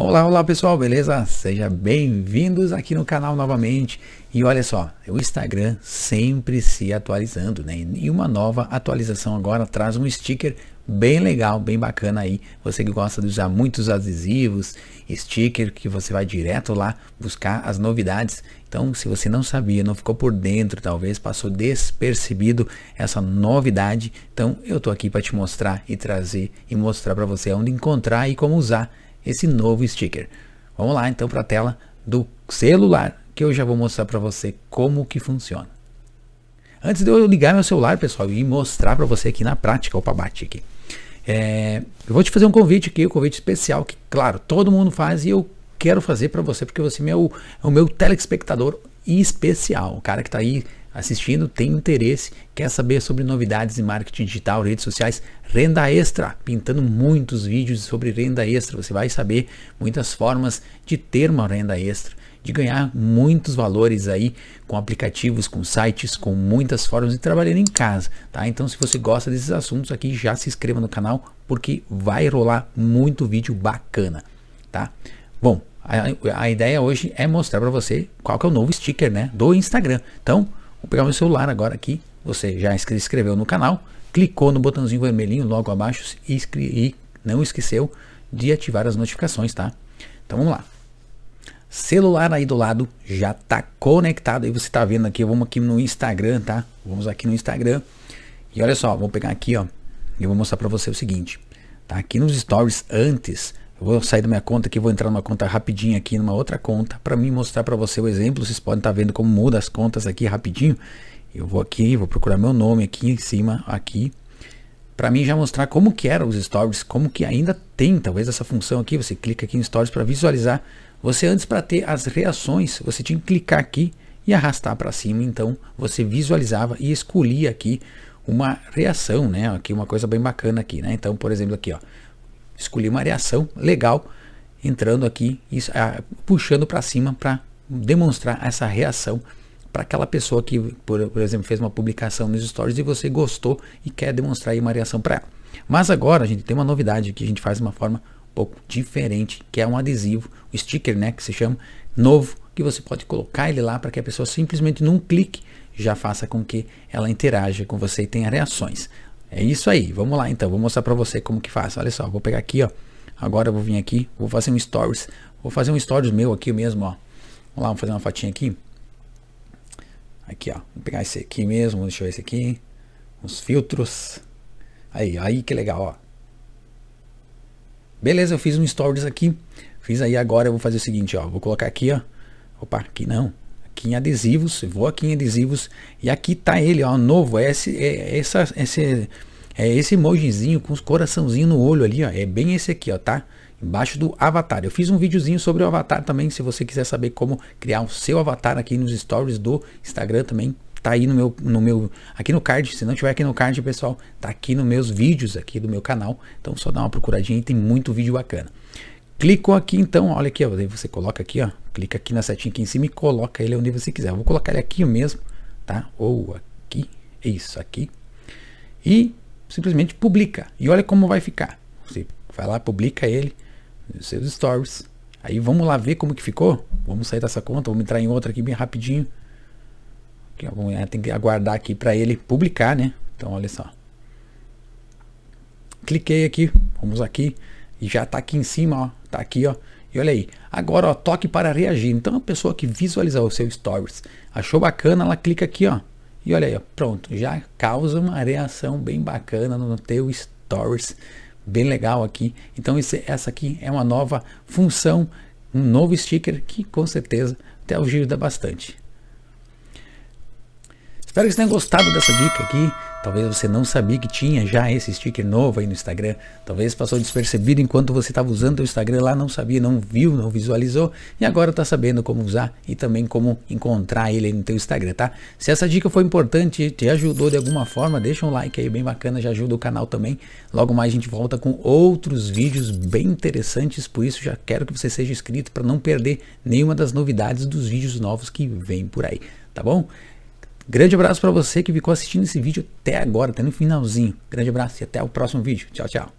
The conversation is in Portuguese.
Olá, olá pessoal, beleza? Sejam bem-vindos aqui no canal novamente. E olha só, o Instagram sempre se atualizando, né? E uma nova atualização agora traz um sticker bem legal, bem bacana aí. Você que gosta de usar muitos adesivos, sticker, que você vai direto lá buscar as novidades. Então, se você não sabia, não ficou por dentro, talvez passou despercebido essa novidade, então eu tô aqui para te mostrar e trazer e mostrar para você onde encontrar e como usar esse novo sticker. Vamos lá então para a tela do celular, que eu já vou mostrar para você como que funciona. Antes de eu ligar meu celular, pessoal, e mostrar para você aqui na prática o Pabatic. É, eu vou te fazer um convite aqui, um convite especial que, claro, todo mundo faz e eu quero fazer para você, porque você é o, é o meu telespectador especial. O cara que está aí assistindo tem interesse, quer saber sobre novidades em marketing digital, redes sociais, renda extra, pintando muitos vídeos sobre renda extra. Você vai saber muitas formas de ter uma renda extra de ganhar muitos valores aí com aplicativos, com sites, com muitas formas de trabalhar em casa, tá? Então, se você gosta desses assuntos aqui, já se inscreva no canal porque vai rolar muito vídeo bacana, tá? Bom, a, a ideia hoje é mostrar para você qual que é o novo sticker né, do Instagram. Então, vou pegar meu celular agora aqui. Você já se inscreveu no canal, clicou no botãozinho vermelhinho logo abaixo e, e não esqueceu de ativar as notificações, tá? Então vamos lá. Celular aí do lado já tá conectado e você tá vendo aqui, vamos aqui no Instagram, tá? Vamos aqui no Instagram. E olha só, vou pegar aqui, ó, e vou mostrar para você o seguinte, tá? Aqui nos stories antes, Vou sair da minha conta aqui, vou entrar numa conta rapidinho aqui, numa outra conta, para mim mostrar para você o exemplo. Vocês podem estar tá vendo como muda as contas aqui rapidinho. Eu vou aqui, vou procurar meu nome aqui em cima, aqui, para mim já mostrar como que era os stories, como que ainda tem talvez essa função aqui, você clica aqui em stories para visualizar. Você antes para ter as reações, você tinha que clicar aqui e arrastar para cima, então você visualizava e escolhia aqui uma reação, né? Aqui uma coisa bem bacana aqui, né? Então, por exemplo, aqui, ó, escolhi uma reação legal, entrando aqui, ah, puxando para cima para demonstrar essa reação para aquela pessoa que, por, por, exemplo, fez uma publicação nos stories e você gostou e quer demonstrar aí uma reação para ela. Mas agora a gente tem uma novidade que a gente faz de uma forma um pouco diferente, que é um adesivo, o um sticker, né, que se chama novo, que você pode colocar ele lá para que a pessoa simplesmente num clique já faça com que ela interaja com você e tenha reações. É isso aí, vamos lá então, vou mostrar para você como que faz. Olha só, vou pegar aqui, ó. Agora eu vou vir aqui, vou fazer um stories. Vou fazer um stories meu aqui mesmo, ó. Vamos lá, vamos fazer uma fatinha aqui. Aqui, ó. Vou pegar esse aqui mesmo, deixa eu esse aqui. Os filtros. Aí, aí que legal, ó. Beleza, eu fiz um stories aqui. Fiz aí agora, eu vou fazer o seguinte, ó. Vou colocar aqui, ó. Opa, aqui não aqui em adesivos, vou aqui em adesivos e aqui tá ele, ó, novo, é esse, é, é essa, esse, é esse emojizinho com os coraçãozinho no olho ali, ó, é bem esse aqui, ó, tá? Embaixo do avatar. Eu fiz um videozinho sobre o avatar também, se você quiser saber como criar o seu avatar aqui nos stories do Instagram também, tá aí no meu, no meu, aqui no card, se não tiver aqui no card, pessoal, tá aqui nos meus vídeos aqui do meu canal, então só dá uma procuradinha tem muito vídeo bacana. Clicou aqui então, olha aqui, ó, você coloca aqui, ó, clica aqui na setinha aqui em cima e coloca ele onde você quiser. Eu vou colocar ele aqui mesmo, tá? Ou aqui, isso aqui. E simplesmente publica. E olha como vai ficar. Você vai lá, publica ele nos seus stories. Aí vamos lá ver como que ficou. Vamos sair dessa conta, vamos entrar em outra aqui bem rapidinho. É, tem que aguardar aqui para ele publicar, né? Então olha só. Cliquei aqui, vamos aqui e já tá aqui em cima, ó Tá aqui, ó. E olha aí, agora ó, toque para reagir. Então a pessoa que visualizar o seu stories, achou bacana, ela clica aqui, ó. E olha aí, ó, pronto, já causa uma reação bem bacana no teu stories. Bem legal aqui. Então esse, essa aqui é uma nova função, um novo sticker que com certeza até giro dá bastante. Espero que vocês tenham gostado dessa dica aqui. Talvez você não sabia que tinha já esse sticker novo aí no Instagram. Talvez passou despercebido enquanto você estava usando o Instagram lá, não sabia, não viu, não visualizou e agora está sabendo como usar e também como encontrar ele aí no teu Instagram, tá? Se essa dica foi importante, te ajudou de alguma forma, deixa um like aí bem bacana, já ajuda o canal também. Logo mais a gente volta com outros vídeos bem interessantes, por isso já quero que você seja inscrito para não perder nenhuma das novidades dos vídeos novos que vem por aí, tá bom? Grande abraço para você que ficou assistindo esse vídeo até agora, até no finalzinho. Grande abraço e até o próximo vídeo. Tchau, tchau.